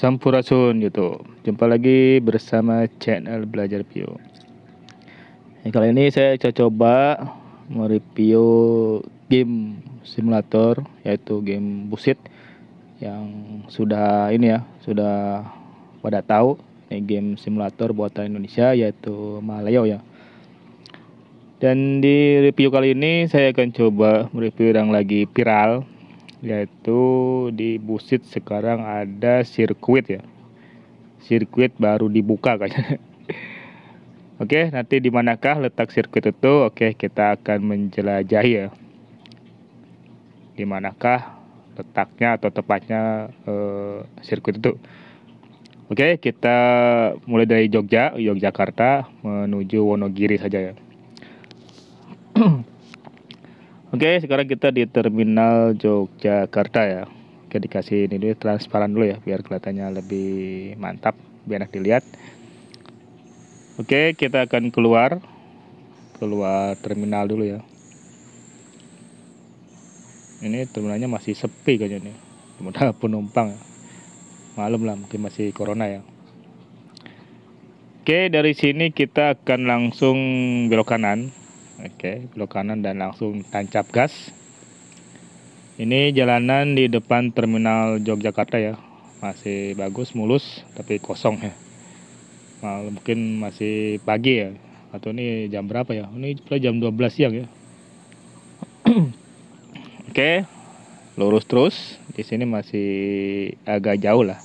Sampurasun gitu. Jumpa lagi bersama channel Belajar Pio. Nah, kali ini saya coba mereview game simulator yaitu game Busit yang sudah ini ya, sudah pada tahu ini game simulator buatan Indonesia yaitu Malayo ya. Dan di review kali ini saya akan coba mereview yang lagi viral yaitu di Busit sekarang ada sirkuit ya sirkuit baru dibuka kayaknya Oke, nanti di manakah letak sirkuit itu? Oke, kita akan menjelajahi ya. Di manakah letaknya atau tepatnya eh, sirkuit itu? Oke, kita mulai dari Jogja, Yogyakarta menuju Wonogiri saja ya. Oke, sekarang kita di terminal Yogyakarta ya. Oke, dikasih ini dulu ya, transparan dulu ya biar kelihatannya lebih mantap, biar enak dilihat. Oke, kita akan keluar keluar terminal dulu ya. Ini terminalnya masih sepi kayaknya nih. Mudah penumpang. Ya. malam lah, mungkin masih corona ya. Oke, dari sini kita akan langsung belok kanan Oke, belok kanan dan langsung tancap gas. Ini jalanan di depan terminal Yogyakarta ya. Masih bagus, mulus, tapi kosong ya. Nah, mungkin masih pagi ya. Atau ini jam berapa ya? Ini jam 12 siang ya. Oke, lurus terus. Di sini masih agak jauh lah.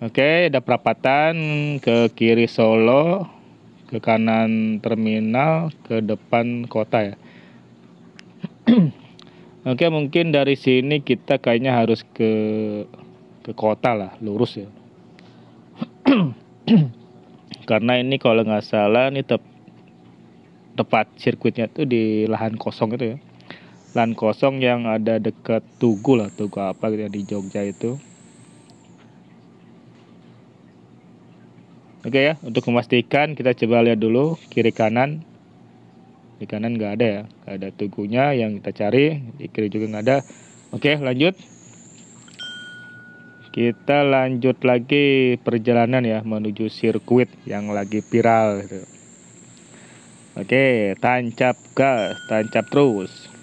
Oke, ada perapatan ke kiri Solo, ke kanan terminal ke depan kota ya oke mungkin dari sini kita kayaknya harus ke ke kota lah lurus ya karena ini kalau nggak salah ini tep, tepat sirkuitnya tuh di lahan kosong itu ya lahan kosong yang ada dekat Tugu lah Tugu apa gitu ya di Jogja itu Oke ya, untuk memastikan kita coba lihat dulu kiri kanan. Di kanan nggak ada ya, nggak ada tugunya yang kita cari. Di kiri juga nggak ada. Oke, lanjut. Kita lanjut lagi perjalanan ya menuju sirkuit yang lagi viral. Oke, Oke, tancap gas, tancap terus.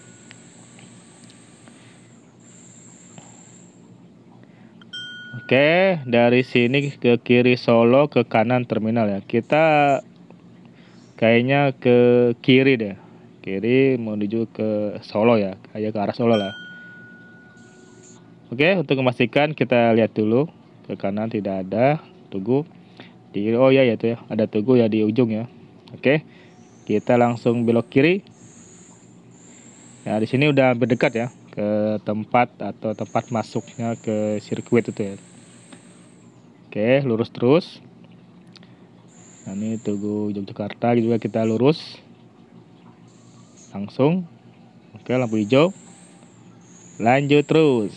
Oke, dari sini ke kiri Solo ke kanan terminal ya. Kita kayaknya ke kiri deh. Kiri menuju ke Solo ya, kayak ke arah Solo lah. Oke, untuk memastikan kita lihat dulu ke kanan tidak ada tugu. Di oh ya ya itu iya ya, ada tugu ya di ujung ya. Oke. Kita langsung belok kiri. Ya di sini udah berdekat ya ke tempat atau tempat masuknya ke sirkuit itu ya. Oke, lurus terus. Nah, ini Tugu Yogyakarta juga kita lurus. Langsung. Oke, lampu hijau. Lanjut terus.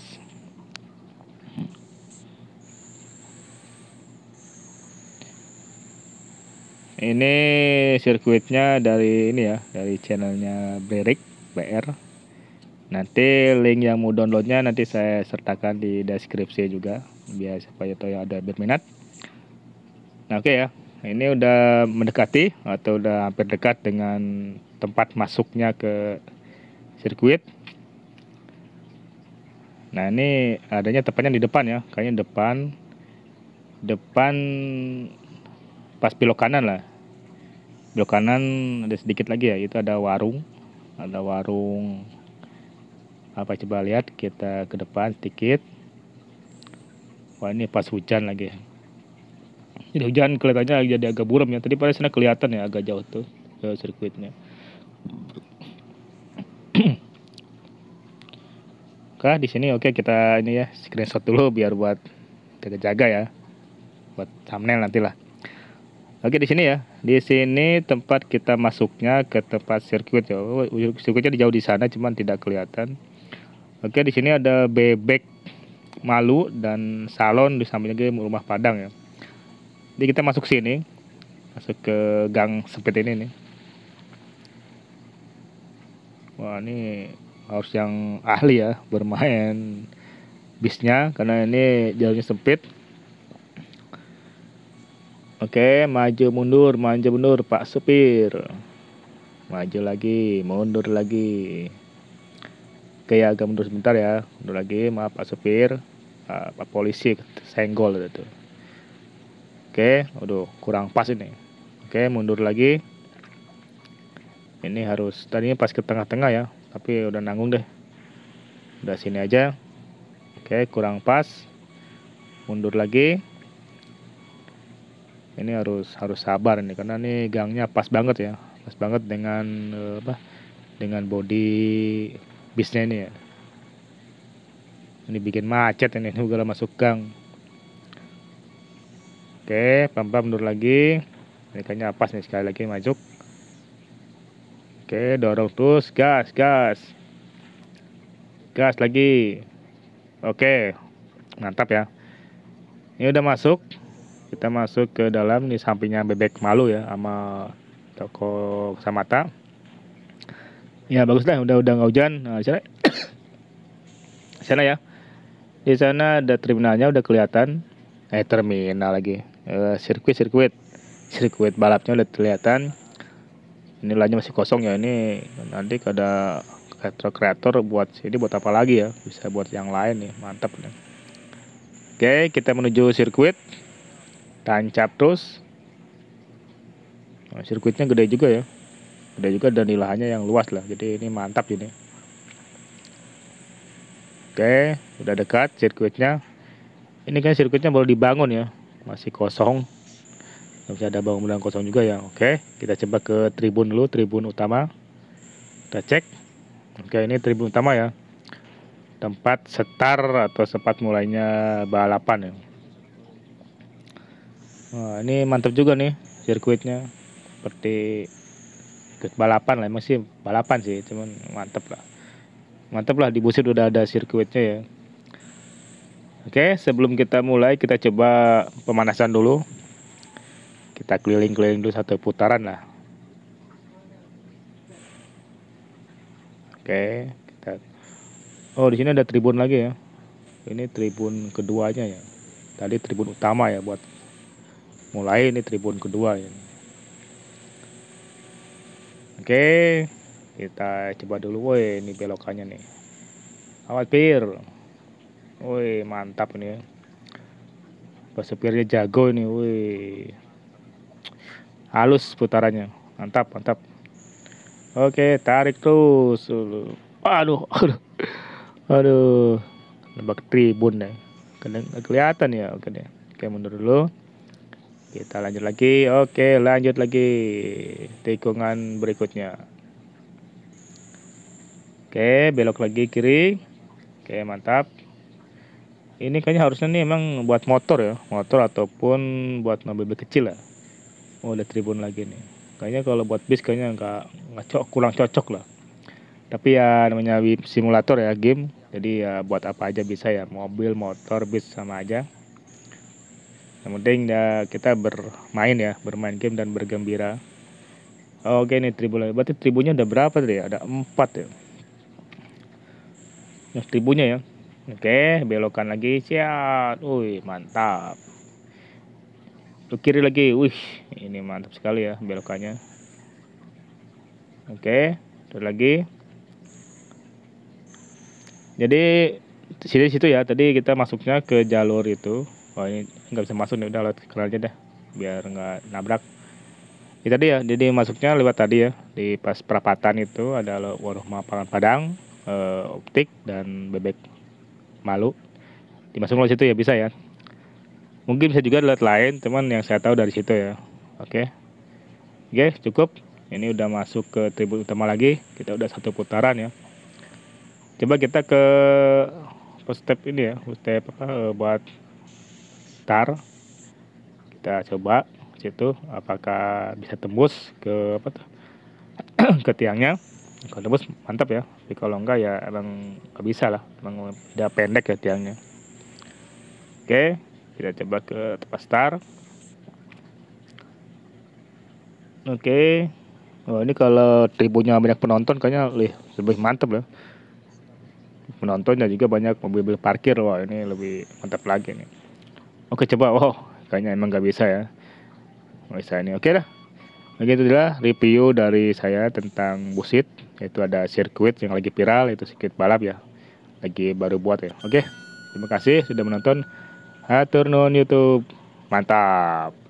Ini sirkuitnya dari ini ya, dari channelnya Brerik BR Nanti link yang mau downloadnya nanti saya sertakan di deskripsi juga biar supaya tahu yang ada berminat. Nah, oke okay ya. Ini udah mendekati atau udah hampir dekat dengan tempat masuknya ke sirkuit. Nah, ini adanya tepatnya di depan ya. Kayaknya depan depan pas belok kanan lah. Belok kanan ada sedikit lagi ya, itu ada warung. Ada warung apa coba lihat kita ke depan sedikit wah ini pas hujan lagi jadi hujan kelihatannya jadi agak buram ya tadi pada sana kelihatan ya agak jauh tuh ke eh, sirkuitnya oke di sini oke kita ini ya screenshot dulu biar buat jaga-jaga ya buat thumbnail nantilah Oke di sini ya, di sini tempat kita masuknya ke tempat sirkuit ya. Oh, sirkuitnya jauh di sana, cuman tidak kelihatan. Oke, di sini ada bebek malu dan salon di sampingnya rumah Padang ya. Jadi kita masuk sini, masuk ke gang sempit ini nih. Wah ini harus yang ahli ya bermain bisnya karena ini jalannya sempit. Oke, maju mundur, maju mundur Pak supir. Maju lagi, mundur lagi. Oke ya agak mundur sebentar ya mundur lagi maaf pak sopir, pak polisi senggol gitu oke aduh kurang pas ini oke mundur lagi ini harus tadinya pas ke tengah-tengah ya tapi udah nanggung deh udah sini aja oke kurang pas mundur lagi ini harus harus sabar ini karena ini gangnya pas banget ya pas banget dengan eh, apa dengan body bisnya ini ya ini bikin macet ini, ini masuk gang oke pelan-pelan mundur lagi ini kayaknya pas nih sekali lagi masuk oke dorong terus gas gas gas lagi oke mantap ya ini udah masuk kita masuk ke dalam nih sampingnya bebek malu ya sama toko samata Ya bagus lah, udah udah nggak hujan. Nah, sana, sana ya. Di sana ada terminalnya udah kelihatan. Eh terminal lagi. Eh, sirkuit sirkuit sirkuit balapnya udah kelihatan. Ini lainnya masih kosong ya ini nanti ada kreator kreator buat ini buat apa lagi ya? Bisa buat yang lain nih, mantap nih. Oke, kita menuju sirkuit. Tancap terus. Nah, sirkuitnya gede juga ya. Ada juga dan lahannya yang luas lah. Jadi ini mantap ini. Oke, udah dekat sirkuitnya. Ini kan sirkuitnya baru dibangun ya, masih kosong. Masih ada bangunan kosong juga ya. Oke, kita coba ke tribun dulu, tribun utama. Kita cek. Oke, ini tribun utama ya. Tempat setar atau sempat mulainya balapan ya. Nah, ini mantap juga nih sirkuitnya. Seperti ikut balapan lah emang sih balapan sih cuman mantep lah mantep lah di Busir udah ada sirkuitnya ya oke sebelum kita mulai kita coba pemanasan dulu kita keliling-keliling dulu satu putaran lah oke kita oh di sini ada tribun lagi ya ini tribun keduanya ya tadi tribun utama ya buat mulai ini tribun kedua ya oke kita coba dulu woi ini belokannya nih awal pir woi mantap ini ya pesepirnya jago ini. woi halus putarannya mantap mantap oke tarik terus aduh aduh aduh lebak tribun deh kelihatan ya oke deh oke mundur dulu kita lanjut lagi. Oke, lanjut lagi. Tikungan berikutnya. Oke, belok lagi kiri. Oke, mantap. Ini kayaknya harusnya nih emang buat motor ya, motor ataupun buat mobil kecil lah. Ya. Oh, tribun lagi nih. Kayaknya kalau buat bis kayaknya nggak nggak cocok, kurang cocok lah. Tapi ya namanya simulator ya game, jadi ya buat apa aja bisa ya, mobil, motor, bis sama aja yang penting ya kita bermain ya bermain game dan bergembira oh, oke ini tribunnya berarti tribunnya ada berapa tadi ya ada empat ya nah, tribunnya ya oke belokan lagi siap wih mantap ke kiri lagi wih ini mantap sekali ya belokannya oke terus lagi jadi sini situ ya tadi kita masuknya ke jalur itu wah ini nggak bisa masuk nih udah lewat kiri aja dah biar nggak nabrak itu ya tadi ya jadi masuknya lewat tadi ya di pas perapatan itu ada warung makan padang e, optik dan bebek malu Dimasukin lewat situ ya bisa ya mungkin bisa juga lewat lain teman yang saya tahu dari situ ya oke oke cukup ini udah masuk ke tribut utama lagi kita udah satu putaran ya coba kita ke step ini ya step apa eh, buat daftar kita coba situ apakah bisa tembus ke apa tuh ke tiangnya kalau tembus mantap ya tapi kalau enggak ya emang nggak bisa lah emang udah pendek ya tiangnya oke kita coba ke tempat star oke oh ini kalau tribunya banyak penonton kayaknya lebih, lebih mantap lah ya. penontonnya juga banyak mobil-mobil parkir wah ini lebih mantap lagi nih Oke coba, oh, wow, kayaknya emang nggak bisa ya. Nggak bisa ini, oke lah. Oke itu adalah review dari saya tentang busit, yaitu ada sirkuit yang lagi viral, itu sirkuit balap ya. Lagi baru buat ya, oke. Terima kasih sudah menonton Hatur Youtube. Mantap.